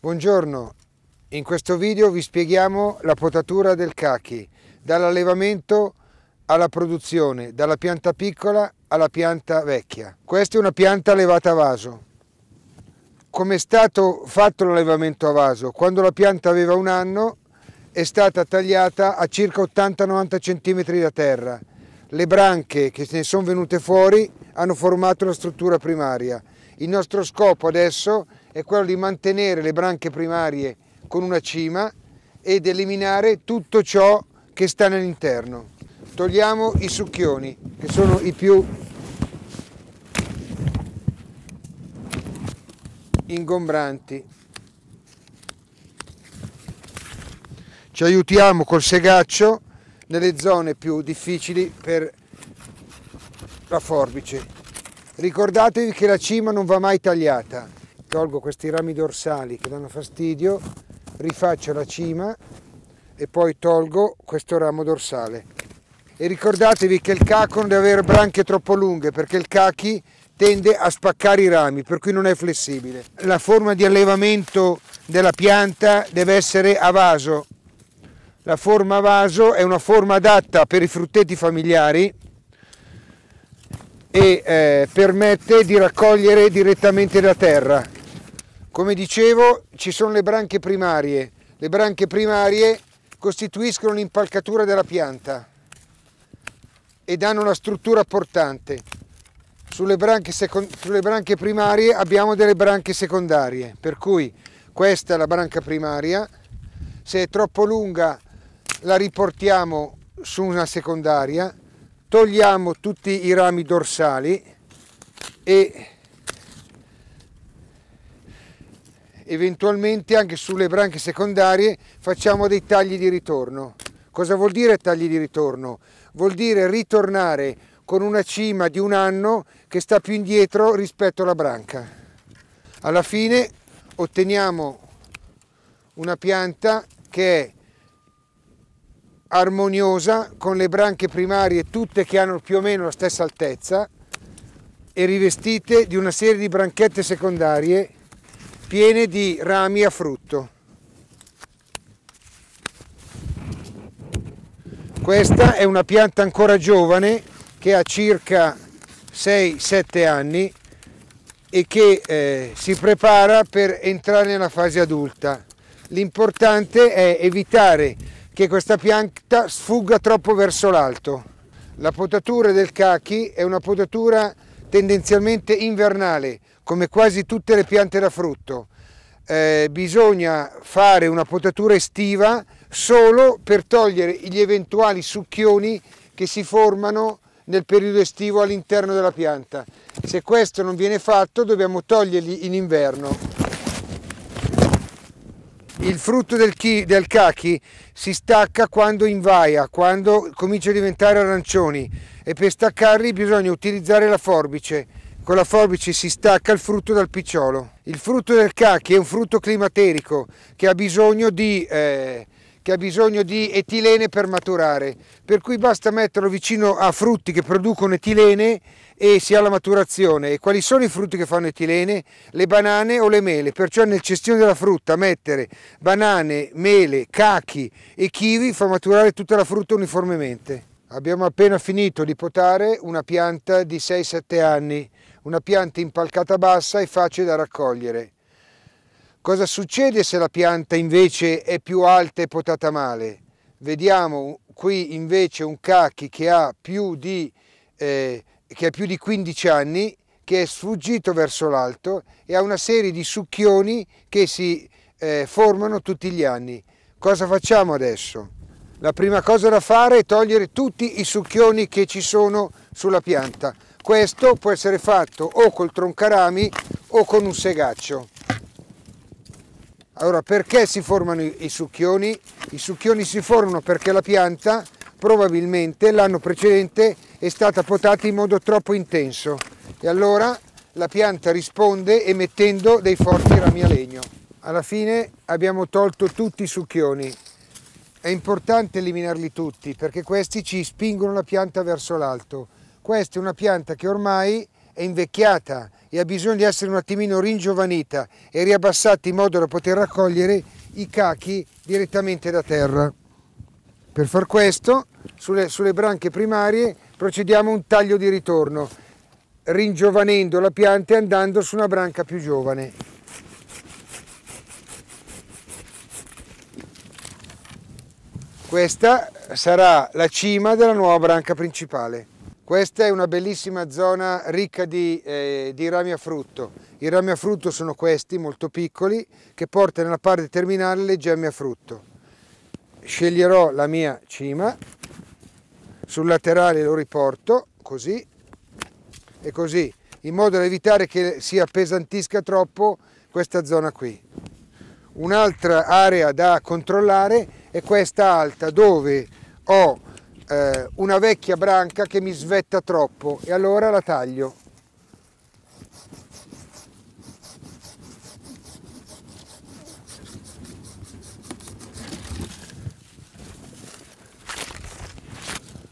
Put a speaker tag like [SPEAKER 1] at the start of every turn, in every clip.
[SPEAKER 1] Buongiorno, in questo video vi spieghiamo la potatura del cachi, dall'allevamento alla produzione, dalla pianta piccola alla pianta vecchia. Questa è una pianta allevata a vaso. Come è stato fatto l'allevamento a vaso? Quando la pianta aveva un anno è stata tagliata a circa 80-90 cm da terra. Le branche che se ne sono venute fuori hanno formato la struttura primaria. Il nostro scopo adesso è è quello di mantenere le branche primarie con una cima ed eliminare tutto ciò che sta nell'interno. Togliamo i succhioni, che sono i più ingombranti. Ci aiutiamo col segaccio nelle zone più difficili per la forbice. Ricordatevi che la cima non va mai tagliata tolgo questi rami dorsali che danno fastidio, rifaccio la cima e poi tolgo questo ramo dorsale. E ricordatevi che il caco non deve avere branche troppo lunghe perché il cachi tende a spaccare i rami, per cui non è flessibile. La forma di allevamento della pianta deve essere a vaso. La forma a vaso è una forma adatta per i frutteti familiari e eh, permette di raccogliere direttamente da terra come dicevo ci sono le branche primarie, le branche primarie costituiscono l'impalcatura della pianta e danno una struttura portante. Sulle branche, sulle branche, primarie abbiamo delle branche secondarie, per cui questa è la branca primaria, se è troppo lunga la riportiamo su una secondaria, togliamo tutti i rami dorsali e eventualmente anche sulle branche secondarie facciamo dei tagli di ritorno. Cosa vuol dire tagli di ritorno? Vuol dire ritornare con una cima di un anno che sta più indietro rispetto alla branca. Alla fine otteniamo una pianta che è armoniosa con le branche primarie tutte che hanno più o meno la stessa altezza e rivestite di una serie di branchette secondarie piene di rami a frutto. Questa è una pianta ancora giovane che ha circa 6-7 anni e che eh, si prepara per entrare nella fase adulta. L'importante è evitare che questa pianta sfugga troppo verso l'alto. La potatura del cachi è una potatura tendenzialmente invernale, come quasi tutte le piante da frutto. Eh, bisogna fare una potatura estiva solo per togliere gli eventuali succhioni che si formano nel periodo estivo all'interno della pianta. Se questo non viene fatto dobbiamo toglierli in inverno. Il frutto del, chi, del cachi si stacca quando invaia, quando comincia a diventare arancioni e per staccarli bisogna utilizzare la forbice. Con la forbice si stacca il frutto dal picciolo. Il frutto del cachi è un frutto climaterico che ha bisogno di... Eh, che ha bisogno di etilene per maturare, per cui basta metterlo vicino a frutti che producono etilene e si ha la maturazione. E quali sono i frutti che fanno etilene? Le banane o le mele, perciò nel cestino della frutta mettere banane, mele, cachi e kiwi fa maturare tutta la frutta uniformemente. Abbiamo appena finito di potare una pianta di 6-7 anni, una pianta impalcata bassa e facile da raccogliere. Cosa succede se la pianta invece è più alta e potata male? Vediamo qui invece un cacchi che ha più di, eh, ha più di 15 anni, che è sfuggito verso l'alto e ha una serie di succhioni che si eh, formano tutti gli anni. Cosa facciamo adesso? La prima cosa da fare è togliere tutti i succhioni che ci sono sulla pianta. Questo può essere fatto o col troncarami o con un segaccio. Allora, perché si formano i succhioni? I succhioni si formano perché la pianta probabilmente l'anno precedente è stata potata in modo troppo intenso e allora la pianta risponde emettendo dei forti rami a legno. Alla fine abbiamo tolto tutti i succhioni è importante eliminarli tutti perché questi ci spingono la pianta verso l'alto. Questa è una pianta che ormai è invecchiata e ha bisogno di essere un attimino ringiovanita e riabbassata in modo da poter raccogliere i cachi direttamente da terra. Per far questo, sulle, sulle branche primarie procediamo a un taglio di ritorno, ringiovanendo la pianta e andando su una branca più giovane. Questa sarà la cima della nuova branca principale. Questa è una bellissima zona ricca di, eh, di rami a frutto. I rami a frutto sono questi, molto piccoli, che portano nella parte terminale le gemme a frutto. Sceglierò la mia cima, sul laterale lo riporto, così e così, in modo da evitare che si appesantisca troppo questa zona qui. Un'altra area da controllare e questa alta dove ho eh, una vecchia branca che mi svetta troppo e allora la taglio.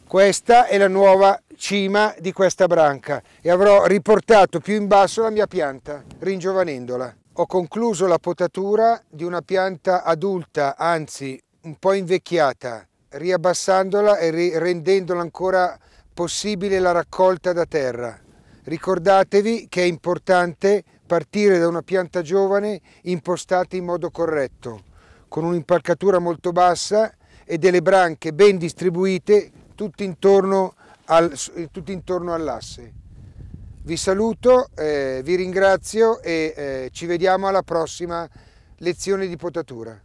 [SPEAKER 1] Questa è la nuova cima di questa branca e avrò riportato più in basso la mia pianta, ringiovanendola. Ho concluso la potatura di una pianta adulta, anzi un po' invecchiata, riabbassandola e rendendola ancora possibile la raccolta da terra. Ricordatevi che è importante partire da una pianta giovane impostata in modo corretto, con un'impalcatura molto bassa e delle branche ben distribuite tutto intorno, al, tutto intorno all'asse. Vi saluto, eh, vi ringrazio e eh, ci vediamo alla prossima lezione di potatura.